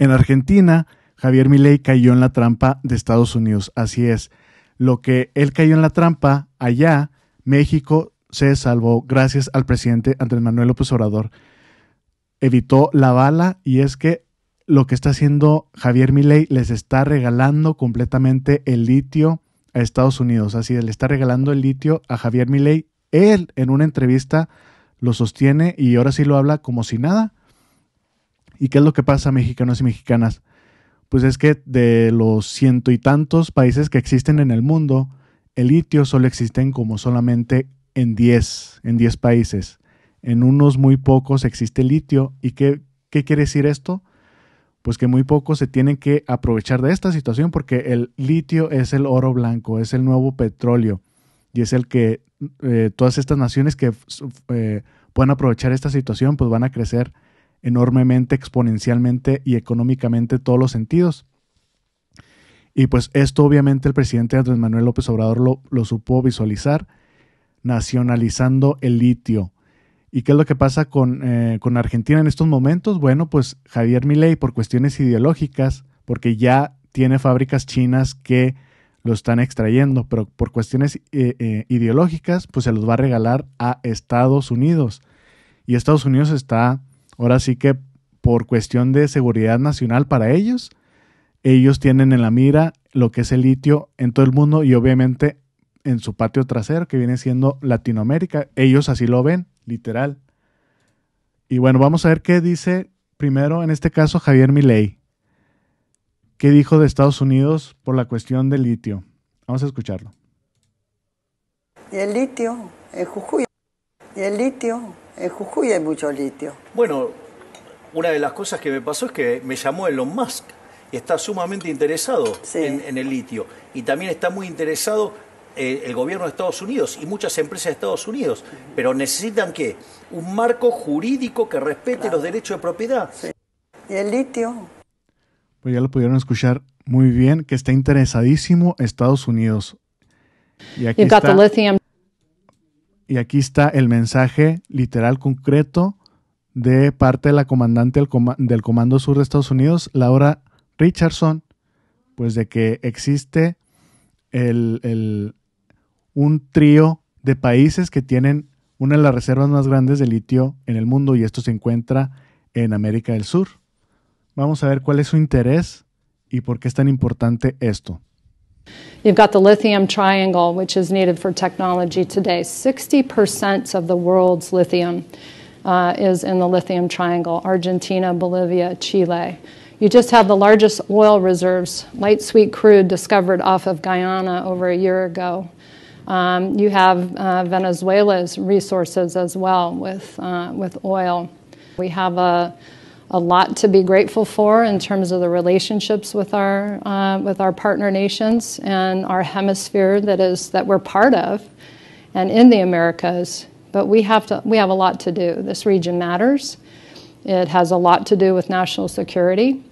En Argentina, Javier Milei cayó en la trampa de Estados Unidos. Así es. Lo que él cayó en la trampa, allá, México se salvó gracias al presidente Andrés Manuel López Obrador. Evitó la bala y es que lo que está haciendo Javier Milei les está regalando completamente el litio a Estados Unidos. Así es, le está regalando el litio a Javier Milei. Él en una entrevista lo sostiene y ahora sí lo habla como si nada. ¿Y qué es lo que pasa, mexicanos y mexicanas? Pues es que de los ciento y tantos países que existen en el mundo, el litio solo existe como solamente en 10, en 10 países. En unos muy pocos existe litio. ¿Y qué, qué quiere decir esto? Pues que muy pocos se tienen que aprovechar de esta situación porque el litio es el oro blanco, es el nuevo petróleo y es el que eh, todas estas naciones que eh, puedan aprovechar esta situación pues van a crecer enormemente, exponencialmente y económicamente todos los sentidos. Y pues esto obviamente el presidente Andrés Manuel López Obrador lo, supo visualizar nacionalizando el litio. ¿Y qué es lo que pasa eh, con, Argentina en estos momentos? Bueno, pues Javier Milei, por cuestiones ideológicas, porque ya tiene fábricas chinas que lo están extrayendo, pero por cuestiones eh, eh, ideológicas, pues se los va a regalar a Estados Unidos. Y Estados Unidos está ahora sí que por cuestión de seguridad nacional para ellos, ellos tienen en la mira lo que es el litio en todo el mundo y obviamente en su patio trasero, que viene siendo Latinoamérica. Ellos así lo ven, literal. Y bueno, vamos a ver qué dice primero, en este caso, Javier Milei. ¿Qué dijo de Estados Unidos por la cuestión del litio? Vamos a escucharlo. Y el litio, el Jujuy. Y el litio, en Jujuy hay mucho litio. Bueno, una de las cosas que me pasó es que me llamó Elon Musk y está sumamente interesado en, el litio. Y también está muy interesado eh, el gobierno de Estados Unidos y muchas empresas de Estados Unidos. Pero necesitan qué? Un marco jurídico que respete los derechos de propiedad. ¿Y el litio? Pues ya lo pudieron escuchar muy bien, que está interesadísimo Estados Unidos. Y aquí está. Y aquí está el mensaje literal concreto de parte de la comandante del Comando Sur de Estados Unidos, Laura Richardson, pues de que existe el, un trío de países que tienen una de las reservas más grandes de litio en el mundo y esto se encuentra en América del Sur. Vamos a ver cuál es su interés y por qué es tan importante esto. You've got the lithium triangle, which is needed for technology today. 60% of the world's lithium uh, is in the lithium triangle Argentina, Bolivia, Chile. You just have the largest oil reserves, light sweet crude, discovered off of Guyana over a year ago. Um, you have uh, Venezuela's resources as well with, uh, with oil. We have a a lot to be grateful for in terms of the relationships with our uh, with our partner nations and our hemisphere that is that we're part of, and in the Americas. But we have to we have a lot to do. This region matters. It has a lot to do with national security,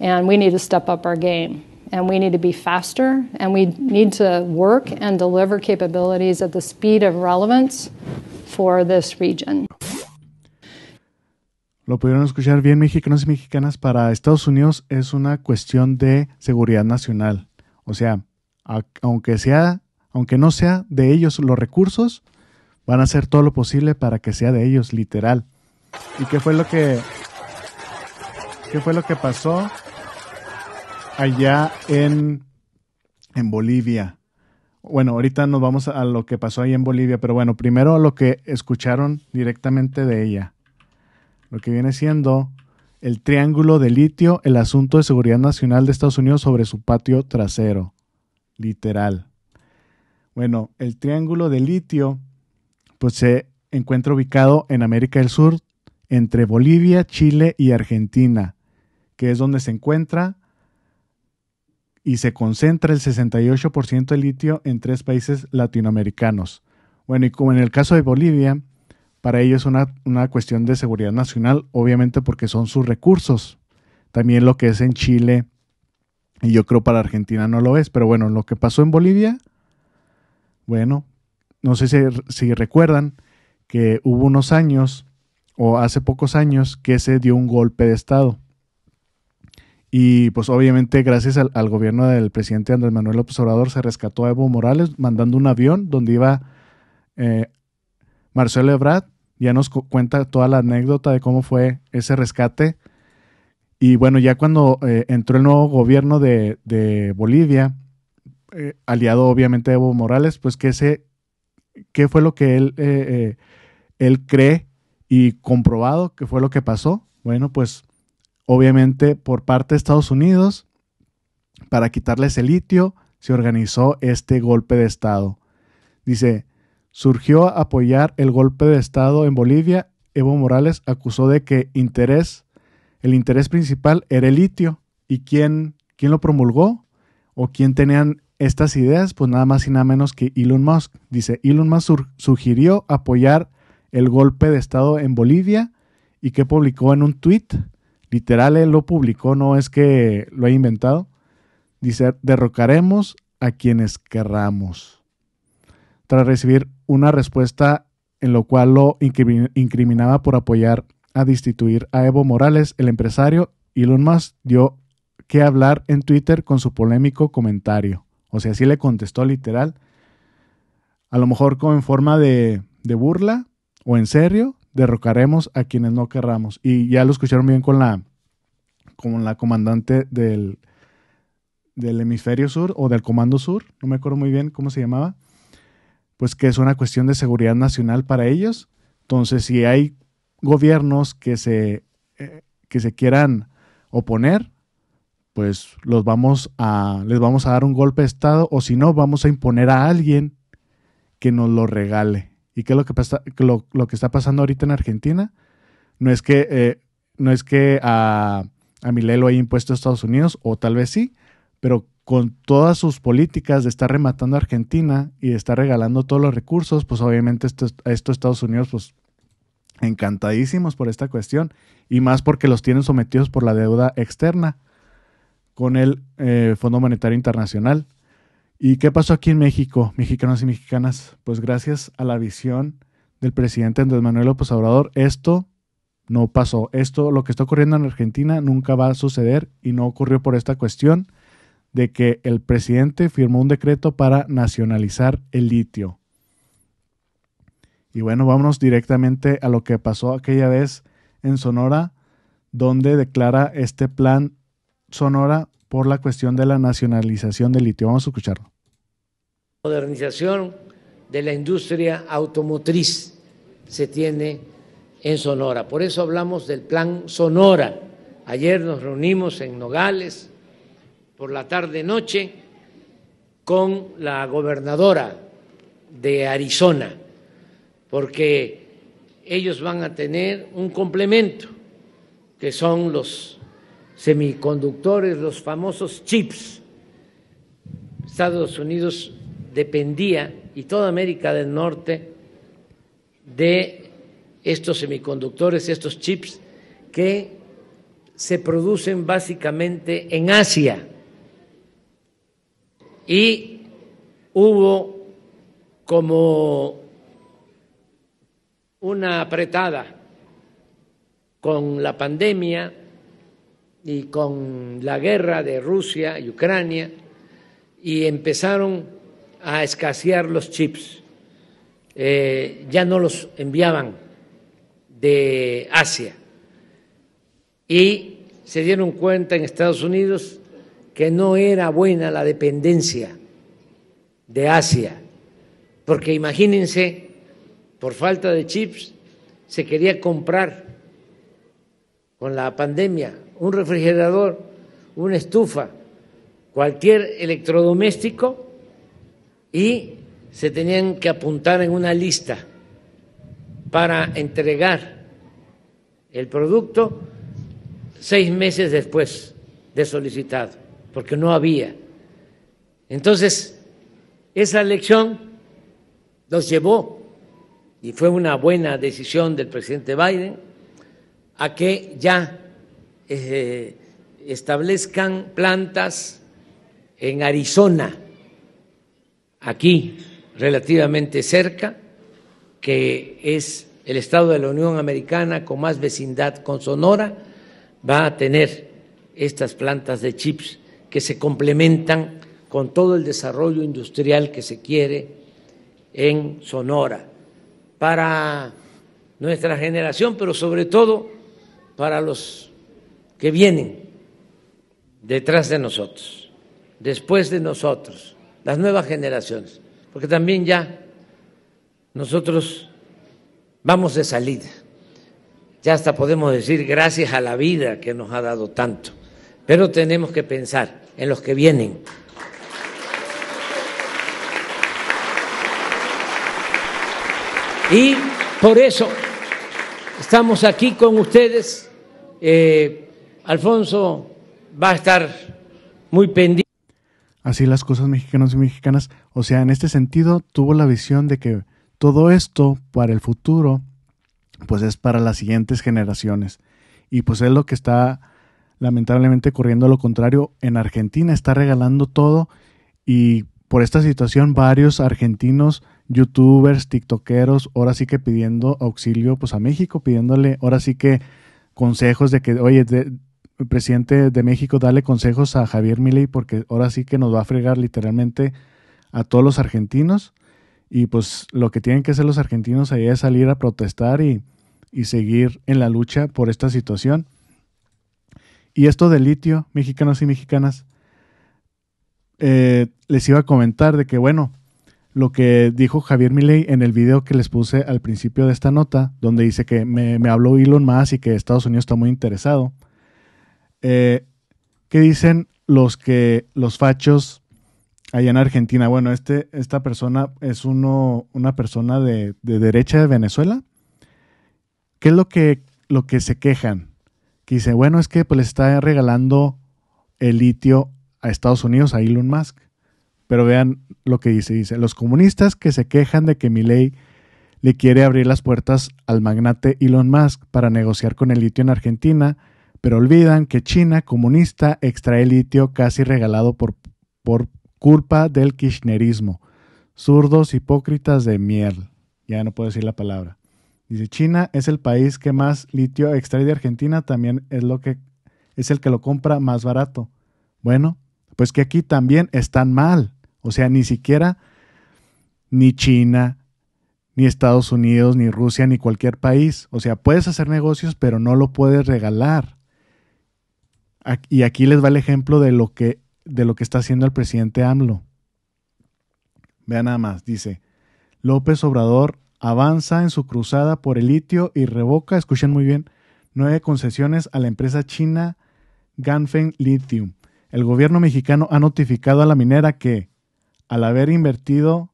and we need to step up our game. And we need to be faster, and we need to work and deliver capabilities at the speed of relevance for this region. lo pudieron escuchar bien mexicanos y mexicanas, para Estados Unidos es una cuestión de seguridad nacional. O sea, aunque sea, aunque no sea de ellos los recursos, van a hacer todo lo posible para que sea de ellos, literal. ¿Y qué fue lo que qué fue lo que pasó allá en en Bolivia? Bueno, ahorita nos vamos a lo que pasó ahí en Bolivia, pero bueno, primero lo que escucharon directamente de ella lo que viene siendo el triángulo de litio, el asunto de seguridad nacional de Estados Unidos sobre su patio trasero. Literal. Bueno, el triángulo de litio pues se encuentra ubicado en América del Sur, entre Bolivia, Chile y Argentina, que es donde se encuentra y se concentra el 68% de litio en tres países latinoamericanos. Bueno, y como en el caso de Bolivia, para ellos es una, cuestión de seguridad nacional, obviamente porque son sus recursos. También lo que es en Chile, y yo creo para Argentina no lo es, pero bueno, lo que pasó en Bolivia, bueno, no sé si, recuerdan que hubo unos años o hace pocos años que se dio un golpe de Estado. Y pues obviamente gracias al, gobierno del presidente Andrés Manuel López Obrador se rescató a Evo Morales mandando un avión donde iba eh, Marcelo Ebrard ya nos cuenta toda la anécdota de cómo fue ese rescate. Y bueno, ya cuando eh, entró el nuevo gobierno de, Bolivia, eh, aliado obviamente de Evo Morales, pues qué fue lo que él, eh, él cree y comprobado que fue lo que pasó. Bueno, pues obviamente por parte de Estados Unidos, para quitarle ese litio, se organizó este golpe de Estado. Dice, surgió a apoyar el golpe de Estado en Bolivia, Evo Morales acusó de que interés, el interés principal era el litio. ¿Y quién, lo promulgó? ¿O quién tenían estas ideas? Pues nada más y nada menos que Elon Musk. Dice, Elon Musk sugirió apoyar el golpe de Estado en Bolivia y que publicó en un tweet. Literal, él lo publicó, no es que lo haya inventado. Dice, derrocaremos a quienes querramos. Tras recibir una respuesta en lo cual lo incriminaba por apoyar a destituir a Evo Morales, el empresario, Elon Musk dio que hablar en Twitter con su polémico comentario. O sea, sí le contestó literal. A lo mejor como en forma de, burla o en serio, derrocaremos a quienes no querramos. Y ya lo escucharon bien con la, con la comandante del, del hemisferio sur o del comando sur, no me acuerdo muy bien cómo se llamaba pues que es una cuestión de seguridad nacional para ellos. Entonces, si hay gobiernos que se, eh, que se quieran oponer, pues los vamos a, les vamos a dar un golpe de Estado o si no, vamos a imponer a alguien que nos lo regale. ¿Y qué es lo que, pasa, lo, que está pasando ahorita en Argentina? No es que, eh, no es que a, a haya impuesto a Estados Unidos, o tal vez sí, pero con todas sus políticas de estar rematando a Argentina y de estar regalando todos los recursos, pues obviamente esto, esto, Estados Unidos, pues encantadísimos por esta cuestión, y más porque los tienen sometidos por la deuda externa con el eh, Fondo Monetario Internacional. ¿Y qué pasó aquí en México, mexicanos y mexicanas? Pues gracias a la visión del presidente Andrés Manuel López Obrador, esto no pasó. Esto, lo que está ocurriendo en Argentina, nunca va a suceder y no ocurrió por esta cuestión de que el presidente firmó un decreto para nacionalizar el litio. Y bueno, vámonos directamente a lo que pasó aquella vez en Sonora, donde declara este plan Sonora por la cuestión de la nacionalización del litio. Vamos a escucharlo. Modernización de la industria automotriz se tiene en Sonora. Por eso hablamos del plan Sonora. Ayer nos reunimos en Nogales por la tarde-noche con la gobernadora de Arizona, porque ellos van a tener un complemento, que son los semiconductores, los famosos chips. Estados Unidos dependía, y toda América del Norte, de estos semiconductores, estos chips, que se producen básicamente en Asia y hubo como una apretada con la pandemia y con la guerra de Rusia y Ucrania y empezaron a escasear los chips. Eh, ya no los enviaban de Asia y se dieron cuenta en Estados Unidos que no era buena la dependencia de Asia, porque imagínense, por falta de chips, se quería comprar con la pandemia un refrigerador, una estufa, cualquier electrodoméstico y se tenían que apuntar en una lista para entregar el producto seis meses después de solicitado porque no había. Entonces, esa elección nos llevó, y fue una buena decisión del presidente Biden, a que ya eh, establezcan plantas en Arizona, aquí relativamente cerca, que es el estado de la Unión Americana con más vecindad con Sonora, va a tener estas plantas de chips que se complementan con todo el desarrollo industrial que se quiere en Sonora, para nuestra generación, pero sobre todo para los que vienen detrás de nosotros, después de nosotros, las nuevas generaciones, porque también ya nosotros vamos de salida. Ya hasta podemos decir gracias a la vida que nos ha dado tanto, pero tenemos que pensar en los que vienen. Y por eso estamos aquí con ustedes. Eh, Alfonso va a estar muy pendiente. Así las cosas mexicanas y mexicanas. O sea, en este sentido tuvo la visión de que todo esto para el futuro, pues es para las siguientes generaciones. Y pues es lo que está lamentablemente corriendo lo contrario. En Argentina está regalando todo y por esta situación varios argentinos, youtubers, tiktokeros, ahora sí que pidiendo auxilio pues a México, pidiéndole ahora sí que consejos de que, oye, el presidente de México, dale consejos a Javier Milei porque ahora sí que nos va a fregar literalmente a todos los argentinos. Y pues lo que tienen que hacer los argentinos ahí es salir a protestar y, y seguir en la lucha por esta situación. Y esto de litio, mexicanos y mexicanas, eh, les iba a comentar de que, bueno, lo que dijo Javier Milei en el video que les puse al principio de esta nota, donde dice que me, habló Elon Musk y que Estados Unidos está muy interesado. Eh, ¿Qué dicen los que los fachos allá en Argentina? Bueno, este, esta persona es uno, una persona de, de derecha de Venezuela. ¿Qué es lo que, lo que se quejan? dice, bueno, es que pues, le está regalando el litio a Estados Unidos, a Elon Musk. Pero vean lo que dice, dice, los comunistas que se quejan de que ley le quiere abrir las puertas al magnate Elon Musk para negociar con el litio en Argentina, pero olvidan que China comunista extrae litio casi regalado por, por culpa del kirchnerismo. Zurdos hipócritas de miel. Ya no puedo decir la palabra. Dice, China es el país que más litio extrae de Argentina, también es, lo que, es el que lo compra más barato. Bueno, pues que aquí también están mal. O sea, ni siquiera ni China, ni Estados Unidos, ni Rusia, ni cualquier país. O sea, puedes hacer negocios, pero no lo puedes regalar. Y aquí les va el ejemplo de lo que, de lo que está haciendo el presidente AMLO. Vean nada más, dice, López Obrador avanza en su cruzada por el litio y revoca, escuchen muy bien, nueve concesiones a la empresa china Ganfeng Lithium. El gobierno mexicano ha notificado a la minera que, al haber invertido,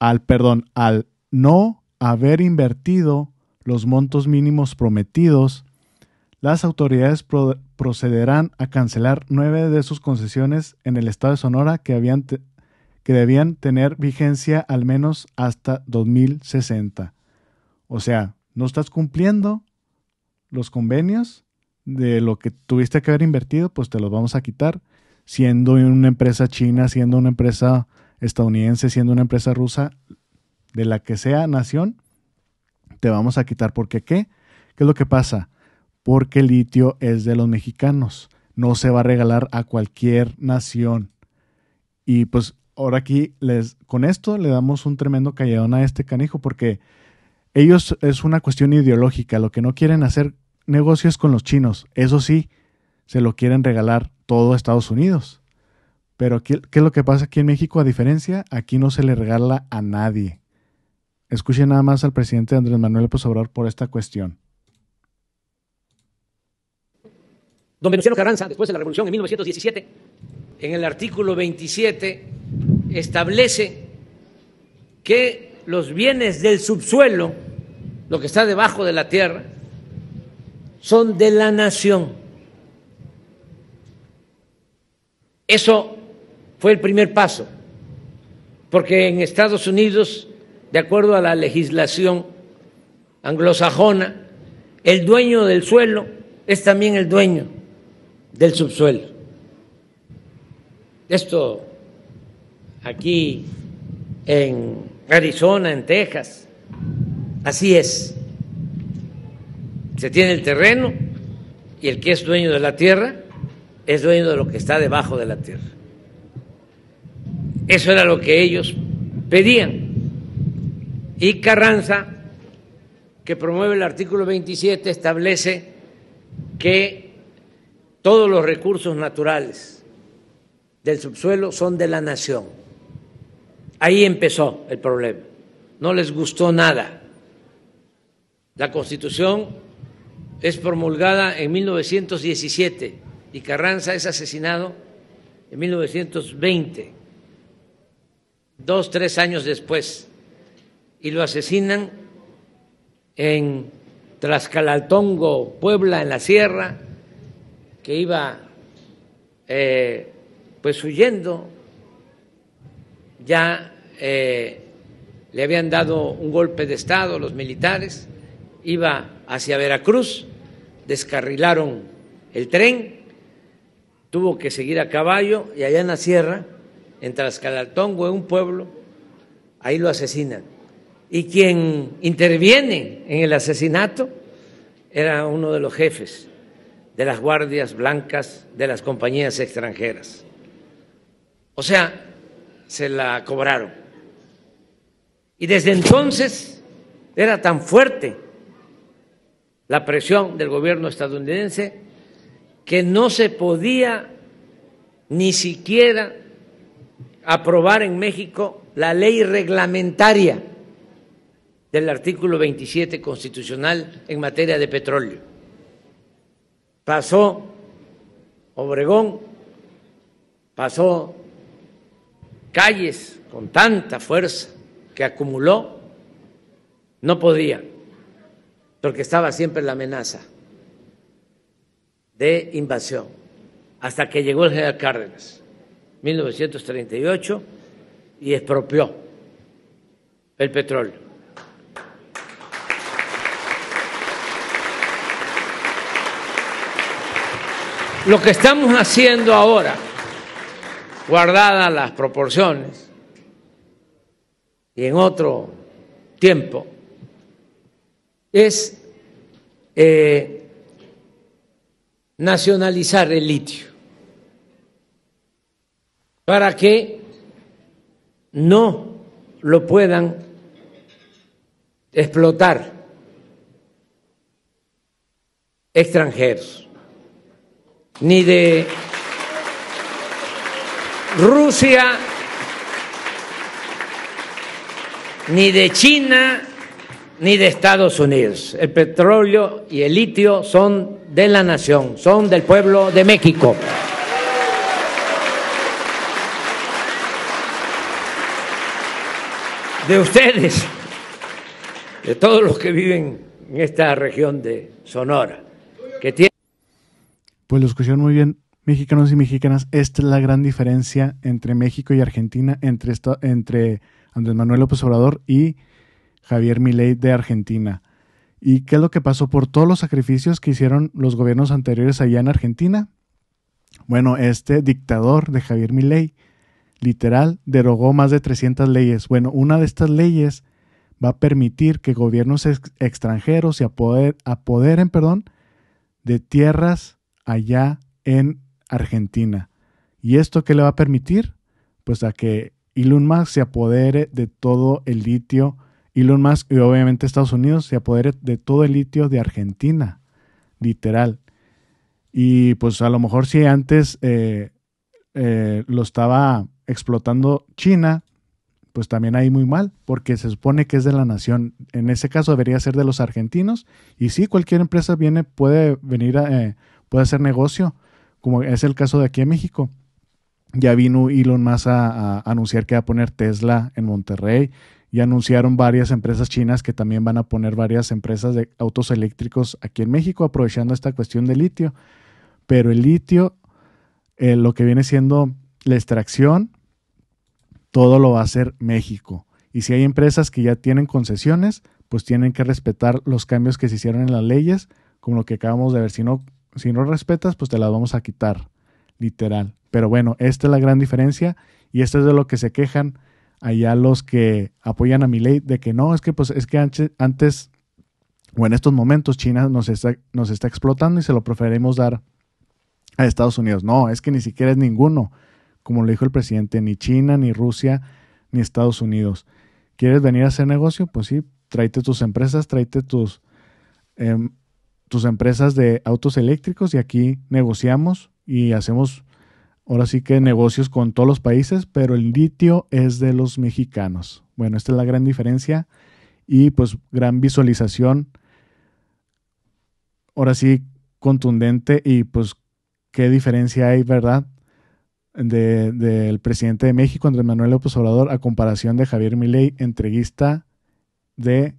al perdón, al no haber invertido los montos mínimos prometidos, las autoridades procederán a cancelar nueve de sus concesiones en el estado de Sonora que habían que debían tener vigencia al menos hasta 2060. O sea, no estás cumpliendo los convenios de lo que tuviste que haber invertido, pues te los vamos a quitar, siendo una empresa china, siendo una empresa estadounidense, siendo una empresa rusa, de la que sea nación, te vamos a quitar. qué qué? ¿Qué es lo que pasa? Porque el litio es de los mexicanos, no se va a regalar a cualquier nación. Y pues ahora aquí les, con esto le damos un tremendo calladón a este canijo porque ellos es una cuestión ideológica, lo que no quieren hacer negocios con los chinos, eso sí, se lo quieren regalar todo a Estados Unidos. Pero ¿qué, es lo que pasa aquí en México? A diferencia, aquí no se le regala a nadie. Escuchen nada más al presidente Andrés Manuel López Obrador por esta cuestión. Don Venustiano Carranza, después de la revolución en 1917, en el artículo 27 establece que los bienes del subsuelo, lo que está debajo de la tierra, son de la nación. Eso fue el primer paso, porque en Estados Unidos, de acuerdo a la legislación anglosajona, el dueño del suelo es también el dueño del subsuelo. Esto aquí en Arizona, en Texas, así es. Se tiene el terreno y el que es dueño de la tierra es dueño de lo que está debajo de la tierra. Eso era lo que ellos pedían. Y Carranza, que promueve el artículo 27, establece que todos los recursos naturales del subsuelo son de la nación. Ahí empezó el problema. No les gustó nada. La constitución es promulgada en 1917 y Carranza es asesinado en 1920, dos, tres años después, y lo asesinan en Tlaxcalaltongo, Puebla, en la sierra, que iba eh, pues huyendo. Ya eh, le habían dado un golpe de Estado los militares, iba hacia Veracruz, descarrilaron el tren, tuvo que seguir a caballo y allá en la sierra, en Tlaxcalaltongo, en un pueblo, ahí lo asesinan. Y quien interviene en el asesinato era uno de los jefes de las guardias blancas de las compañías extranjeras. O sea, se la cobraron. Y desde entonces era tan fuerte la presión del gobierno estadounidense que no se podía ni siquiera aprobar en México la ley reglamentaria del artículo 27 constitucional en materia de petróleo. Pasó Obregón, pasó calles con tanta fuerza que acumuló, no podía, porque estaba siempre la amenaza de invasión, hasta que llegó el general Cárdenas, 1938, y expropió el petróleo. Lo que estamos haciendo ahora guardadas las proporciones, y en otro tiempo, es eh, nacionalizar el litio para que no lo puedan explotar extranjeros, ni de Rusia, ni de China, ni de Estados Unidos. El petróleo y el litio son de la nación, son del pueblo de México. De ustedes, de todos los que viven en esta región de Sonora, que tiene... Pues lo escucharon muy bien Mexicanos y mexicanas, esta es la gran diferencia entre México y Argentina, entre, entre Andrés Manuel López Obrador y Javier Milei de Argentina. ¿Y qué es lo que pasó por todos los sacrificios que hicieron los gobiernos anteriores allá en Argentina? Bueno, este dictador de Javier Milei literal derogó más de 300 leyes. Bueno, una de estas leyes va a permitir que gobiernos extranjeros se apoderen perdón, de tierras allá en Argentina. ¿Y esto qué le va a permitir? Pues a que Elon Musk se apodere de todo el litio. Elon Musk y obviamente Estados Unidos se apodere de todo el litio de Argentina, literal. Y pues a lo mejor si antes eh, eh, lo estaba explotando China, pues también ahí muy mal, porque se supone que es de la nación. En ese caso debería ser de los argentinos. Y sí, cualquier empresa viene, puede venir a, eh, puede hacer negocio como es el caso de aquí en México. Ya vino Elon Musk a, anunciar que va a poner Tesla en Monterrey y anunciaron varias empresas chinas que también van a poner varias empresas de autos eléctricos aquí en México aprovechando esta cuestión de litio. Pero el litio, eh, lo que viene siendo la extracción, todo lo va a hacer México. Y si hay empresas que ya tienen concesiones, pues tienen que respetar los cambios que se hicieron en las leyes, como lo que acabamos de ver. Si no, si no respetas, pues te las vamos a quitar, literal. Pero bueno, esta es la gran diferencia y esto es de lo que se quejan allá los que apoyan a mi ley de que no, es que pues es que antes, o en estos momentos China nos está, nos está explotando y se lo preferimos dar a Estados Unidos. No, es que ni siquiera es ninguno, como lo dijo el presidente, ni China, ni Rusia, ni Estados Unidos. ¿Quieres venir a hacer negocio? Pues sí, tráete tus empresas, tráete tus em, sus empresas de autos eléctricos y aquí negociamos y hacemos ahora sí que negocios con todos los países, pero el litio es de los mexicanos. Bueno, esta es la gran diferencia y pues gran visualización. Ahora sí, contundente y pues qué diferencia hay, ¿verdad? Del presidente de México, Andrés Manuel López Obrador, a comparación de Javier Milei, entreguista de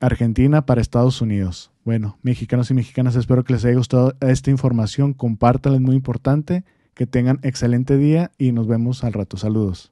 Argentina para Estados Unidos. Bueno, mexicanos y mexicanas, espero que les haya gustado esta información. Compártanla, es muy importante. Que tengan excelente día y nos vemos al rato. Saludos.